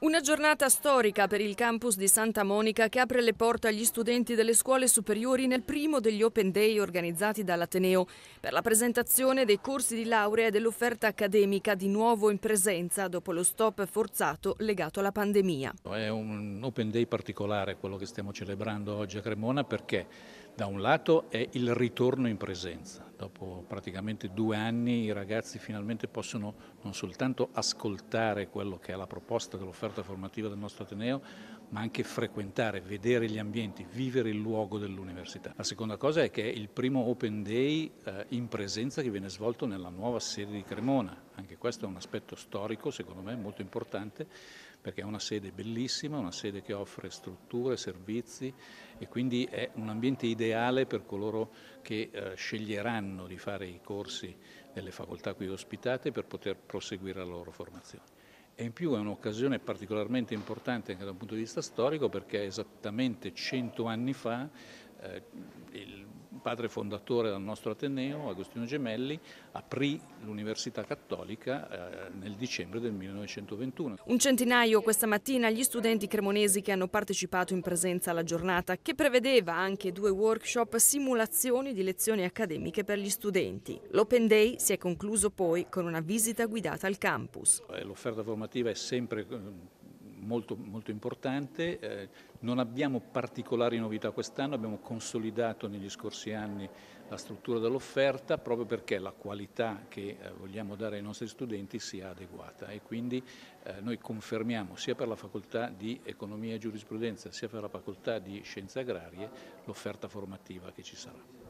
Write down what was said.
Una giornata storica per il campus di Santa Monica che apre le porte agli studenti delle scuole superiori nel primo degli Open Day organizzati dall'Ateneo per la presentazione dei corsi di laurea e dell'offerta accademica di nuovo in presenza dopo lo stop forzato legato alla pandemia. È un Open Day particolare quello che stiamo celebrando oggi a Cremona perché da un lato è il ritorno in presenza Dopo praticamente due anni i ragazzi finalmente possono non soltanto ascoltare quello che è la proposta dell'offerta formativa del nostro Ateneo, ma anche frequentare, vedere gli ambienti, vivere il luogo dell'università. La seconda cosa è che è il primo Open Day eh, in presenza che viene svolto nella nuova sede di Cremona. Anche questo è un aspetto storico, secondo me, molto importante, perché è una sede bellissima, una sede che offre strutture, servizi e quindi è un ambiente ideale per coloro che eh, sceglieranno decideranno di fare i corsi nelle facoltà qui ospitate per poter proseguire la loro formazione. E in più è un'occasione particolarmente importante anche da un punto di vista storico perché esattamente 100 anni fa eh, il padre fondatore del nostro Ateneo, Agostino Gemelli, aprì l'Università Cattolica eh, nel dicembre del 1921. Un centinaio questa mattina gli studenti cremonesi che hanno partecipato in presenza alla giornata, che prevedeva anche due workshop simulazioni di lezioni accademiche per gli studenti. L'Open Day si è concluso poi con una visita guidata al campus. Eh, l'offerta formativa è sempre eh, molto, molto importante. Eh, non abbiamo particolari novità quest'anno, abbiamo consolidato negli scorsi anni la struttura dell'offerta proprio perché la qualità che eh, vogliamo dare ai nostri studenti sia adeguata e quindi eh, noi confermiamo sia per la facoltà di economia e giurisprudenza sia per la facoltà di scienze agrarie l'offerta formativa che ci sarà.